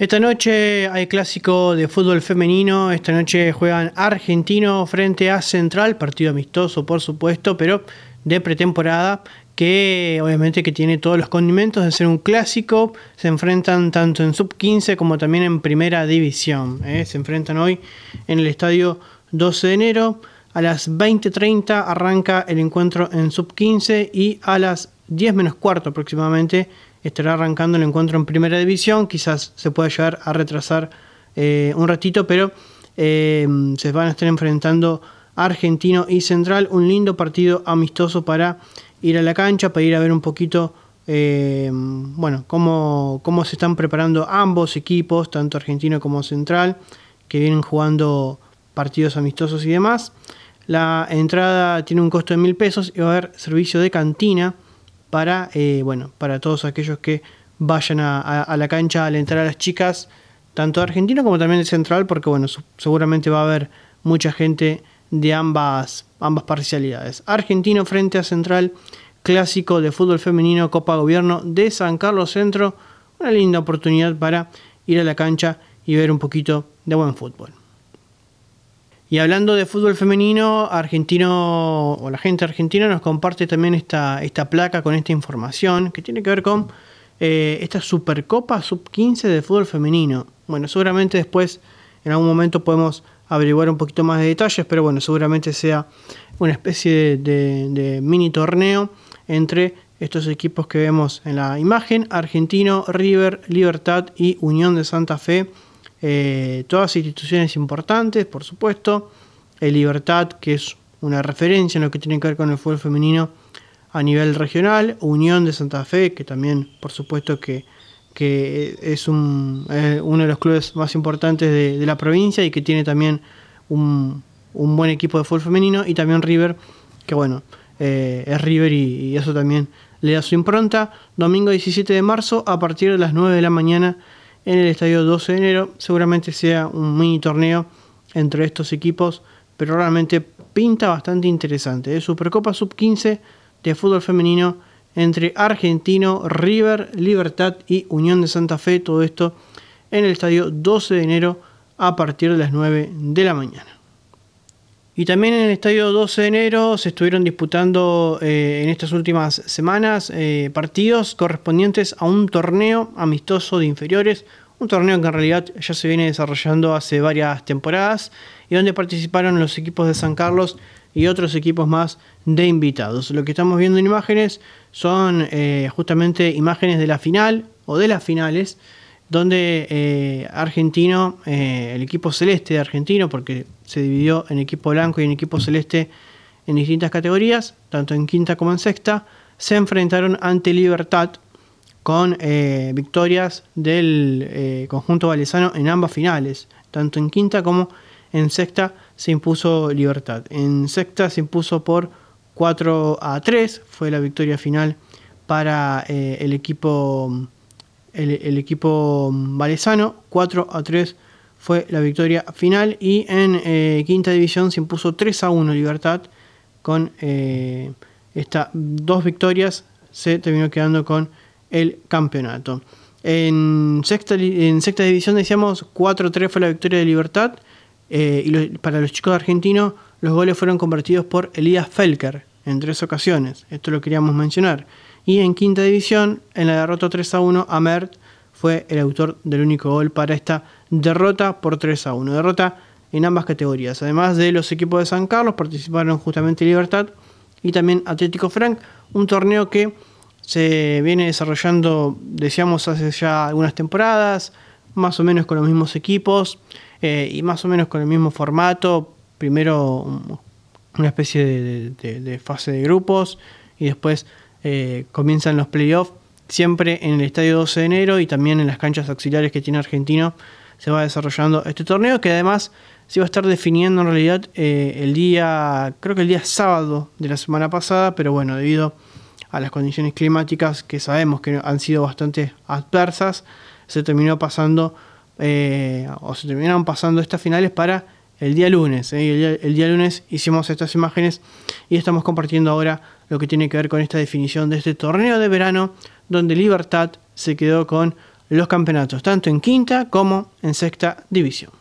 Esta noche hay clásico de fútbol femenino. Esta noche juegan Argentino frente a Central, partido amistoso, por supuesto, pero de pretemporada que obviamente que tiene todos los condimentos de ser un clásico. Se enfrentan tanto en sub 15 como también en primera división. ¿eh? Se enfrentan hoy en el estadio 12 de enero. A las 20.30 arranca el encuentro en sub 15 y a las 10 menos cuarto aproximadamente estará arrancando el encuentro en primera división, quizás se pueda llegar a retrasar eh, un ratito, pero eh, se van a estar enfrentando Argentino y Central, un lindo partido amistoso para ir a la cancha, para ir a ver un poquito, eh, bueno, cómo, cómo se están preparando ambos equipos, tanto Argentino como Central, que vienen jugando partidos amistosos y demás. La entrada tiene un costo de mil pesos y va a haber servicio de cantina para, eh, bueno, para todos aquellos que vayan a, la cancha a entrar a las chicas, tanto argentino como también de Central, porque bueno, seguramente va a haber mucha gente de ambas, ambas parcialidades. Argentino frente a Central, clásico de fútbol femenino, Copa Gobierno de San Carlos Centro, una linda oportunidad para ir a la cancha y ver un poquito de buen fútbol. Y hablando de fútbol femenino, argentino o la gente argentina nos comparte también esta, esta placa con esta información que tiene que ver con eh, esta Supercopa Sub-15 de fútbol femenino. Bueno, seguramente después en algún momento podemos averiguar un poquito más de detalles, pero bueno, seguramente sea una especie de mini torneo entre estos equipos que vemos en la imagen, Argentino, River, Libertad y Unión de Santa Fe eh, todas instituciones importantes, por supuesto. El Libertad, que es una referencia en lo que tiene que ver con el fútbol femenino a nivel regional. Unión de Santa Fe, que también, por supuesto, que, que es un, eh, uno de los clubes más importantes de, la provincia y que tiene también un, buen equipo de fútbol femenino. Y también River, que bueno, eh, es River y, y eso también le da su impronta. Domingo 17 de marzo, a partir de las 9 de la mañana en el estadio 12 de enero. Seguramente sea un mini torneo entre estos equipos, pero realmente pinta bastante interesante. Es ¿eh? Supercopa Sub-15 de fútbol femenino entre Argentino, River, Libertad y Unión de Santa Fe. Todo esto en el estadio 12 de enero a partir de las 9 de la mañana. Y también en el estadio 12 de enero se estuvieron disputando eh, en estas últimas semanas eh, partidos correspondientes a un torneo amistoso de inferiores, un torneo que en realidad ya se viene desarrollando hace varias temporadas y donde participaron los equipos de San Carlos y otros equipos más de invitados. Lo que estamos viendo en imágenes son eh, justamente imágenes de la final o de las finales donde eh, Argentino, eh, el equipo celeste de Argentino, porque se dividió en equipo blanco y en equipo celeste en distintas categorías, tanto en quinta como en sexta, se enfrentaron ante Libertad con eh, victorias del conjunto valesano en ambas finales, tanto en quinta como en sexta se impuso Libertad. En sexta se impuso por 4 a 3, fue la victoria final para el equipo el, equipo valesano. 4 a 3 fue la victoria final. Y en eh, quinta división se impuso 3 a 1 Libertad. Con eh, estas dos victorias se terminó quedando con el campeonato. En sexta, en sexta división decíamos 4-3 a fue la victoria de Libertad. Eh, y para los chicos argentinos los goles fueron convertidos por Elías Felker en tres ocasiones. Esto lo queríamos mencionar. Y en quinta división, en la derrota 3 a 1, Amert fue el autor del único gol para esta derrota por 3 a 1. Derrota en ambas categorías. Además de los equipos de San Carlos, participaron justamente Libertad y también Atlético Frank, un torneo que se viene desarrollando, decíamos, hace ya algunas temporadas, más o menos con los mismos equipos eh, y más o menos con el mismo formato. Primero una especie de fase de grupos y después eh, comienzan los playoffs siempre en el Estadio 12 de enero y también en las canchas auxiliares que tiene Argentino se va desarrollando este torneo que además se iba a estar definiendo en realidad eh, el día, creo que el día sábado de la semana pasada, pero bueno, debido a las condiciones climáticas que sabemos que han sido bastante adversas, se terminó pasando eh, o se terminaron pasando estas finales para el día lunes. ¿eh? el, día, lunes hicimos estas imágenes y estamos compartiendo ahora lo que tiene que ver con esta definición de este torneo de verano donde Libertad se quedó con los campeonatos, tanto en quinta como en sexta división.